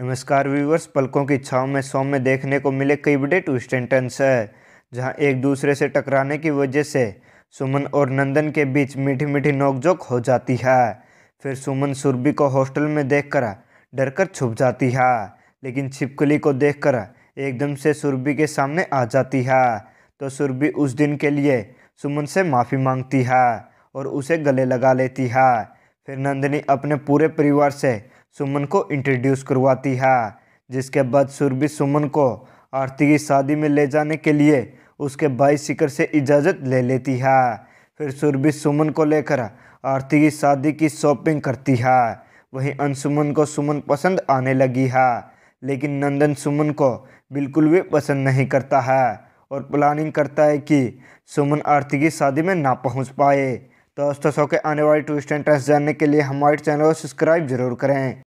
नमस्कार व्यूवर्स पलकों की इच्छाओं में सोम में देखने को मिले कई बड़े ट्विस्ट एंड टर्न्स है जहां एक दूसरे से टकराने की वजह से सुमन और नंदन के बीच मीठी मीठी नोकझोंक हो जाती है फिर सुमन सुरभि को हॉस्टल में देखकर डरकर छुप जाती है लेकिन छिपकली को देखकर एकदम से सुरभि के सामने आ जाती है तो सुरभि उस दिन के लिए सुमन से माफ़ी मांगती है और उसे गले लगा लेती है फिर नंदनी अपने पूरे परिवार से सुमन को इंट्रोड्यूस करवाती है जिसके बाद सुरभि सुमन को आरती की शादी में ले जाने के लिए उसके भाई शिखर से इजाज़त ले लेती है फिर सुरभि सुमन को लेकर आरती की शादी की शॉपिंग करती है वहीं अनसुमन को सुमन पसंद आने लगी है लेकिन नंदन सुमन को बिल्कुल भी पसंद नहीं करता है और प्लानिंग करता है कि सुमन आरती की शादी में ना पहुंच पाए तो दोस्तों सौ के आने वाले ट्विस्ट एंड ट्रेस जानने के लिए हमारे चैनल को सब्सक्राइब जरूर करें